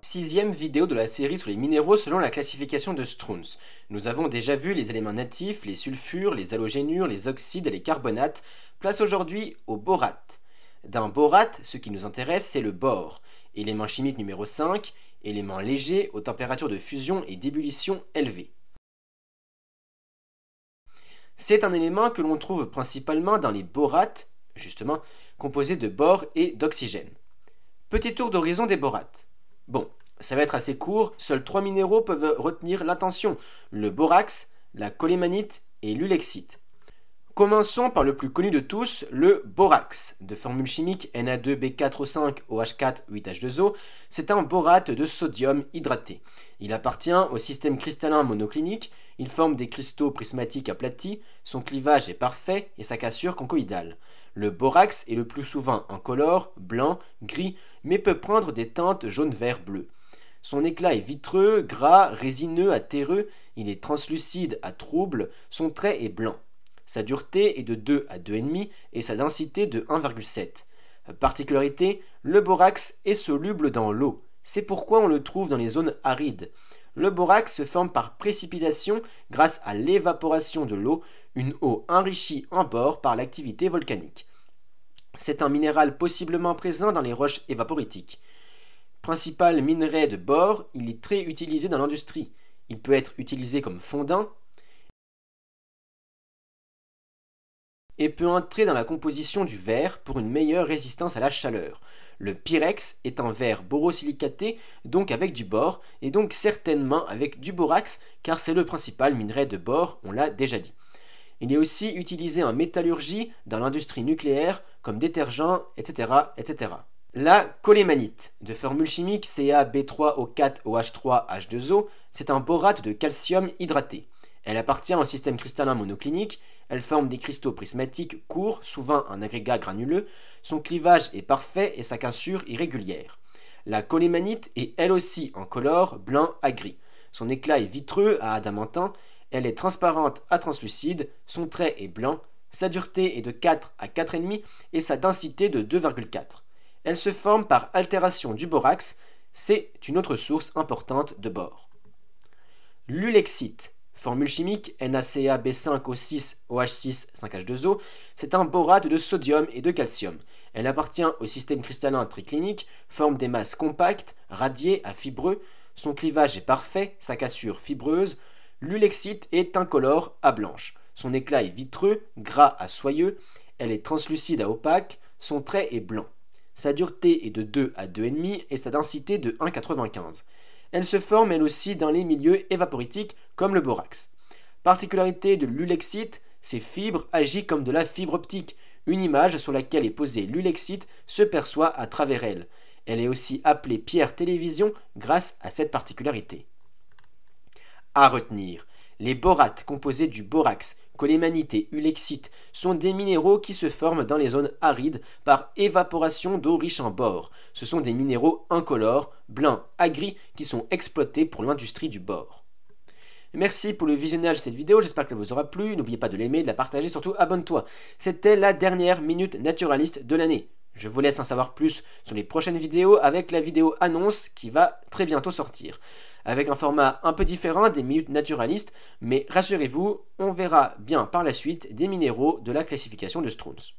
Sixième vidéo de la série sur les minéraux selon la classification de Strunz. Nous avons déjà vu les éléments natifs, les sulfures, les halogénures, les oxydes et les carbonates. Place aujourd'hui au borate. D'un borate, ce qui nous intéresse, c'est le bore, élément chimique numéro 5, élément léger aux températures de fusion et d'ébullition élevées. C'est un élément que l'on trouve principalement dans les borates, justement, composés de bore et d'oxygène. Petit tour d'horizon des borates. Bon, ça va être assez court, seuls trois minéraux peuvent retenir l'attention, le borax, la colémanite et l'ulexite. Commençons par le plus connu de tous, le borax. De formule chimique na 2 b 4 o 5 oh h 2 o c'est un borate de sodium hydraté. Il appartient au système cristallin monoclinique, il forme des cristaux prismatiques aplatis, son clivage est parfait et sa cassure concoïdale. Le borax est le plus souvent incolore, blanc, gris, mais peut prendre des teintes jaune-vert-bleu. Son éclat est vitreux, gras, résineux à terreux, il est translucide à trouble, son trait est blanc. Sa dureté est de 2 à 2,5 et sa densité de 1,7. Particularité, le borax est soluble dans l'eau. C'est pourquoi on le trouve dans les zones arides. Le borax se forme par précipitation grâce à l'évaporation de l'eau, une eau enrichie en bord par l'activité volcanique. C'est un minéral possiblement présent dans les roches évaporitiques. Principal minerai de bore, il est très utilisé dans l'industrie. Il peut être utilisé comme fondant et peut entrer dans la composition du verre pour une meilleure résistance à la chaleur. Le pyrex est un verre borosilicaté, donc avec du bore, et donc certainement avec du borax, car c'est le principal minerai de bore, on l'a déjà dit. Il est aussi utilisé en métallurgie, dans l'industrie nucléaire, comme détergent, etc. etc. La colémanite, de formule chimique CaB3O4OH3H2O, c'est un borate de calcium hydraté. Elle appartient au système cristallin monoclinique, elle forme des cristaux prismatiques courts, souvent un agrégat granuleux, son clivage est parfait et sa cassure irrégulière. La colémanite est elle aussi en couleur blanc à gris. Son éclat est vitreux à adamantin, elle est transparente à translucide, son trait est blanc, sa dureté est de 4 à 4,5 et sa densité de 2,4. Elle se forme par altération du borax, c'est une autre source importante de bore. L'ulexite, formule chimique nacab 5 o 6 oh 65 h 2 o c'est un borate de sodium et de calcium. Elle appartient au système cristallin triclinique, forme des masses compactes, radiées à fibreux, son clivage est parfait, sa cassure fibreuse, L'ulexite est incolore à blanche. Son éclat est vitreux, gras à soyeux, elle est translucide à opaque, son trait est blanc. Sa dureté est de 2 à 2,5 et sa densité de 1,95. Elle se forme elle aussi dans les milieux évaporitiques comme le borax. Particularité de l'ulexite, ses fibres agissent comme de la fibre optique. Une image sur laquelle est posée l'ulexite se perçoit à travers elle. Elle est aussi appelée pierre télévision grâce à cette particularité. À retenir, les borates composés du borax, colémanite ulexite sont des minéraux qui se forment dans les zones arides par évaporation d'eau riche en bore. Ce sont des minéraux incolores, blancs, agris qui sont exploités pour l'industrie du bore. Merci pour le visionnage de cette vidéo, j'espère qu'elle vous aura plu. N'oubliez pas de l'aimer, de la partager, surtout abonne-toi. C'était la dernière minute naturaliste de l'année. Je vous laisse en savoir plus sur les prochaines vidéos avec la vidéo annonce qui va très bientôt sortir. Avec un format un peu différent des minutes naturalistes, mais rassurez-vous, on verra bien par la suite des minéraux de la classification de Strunz.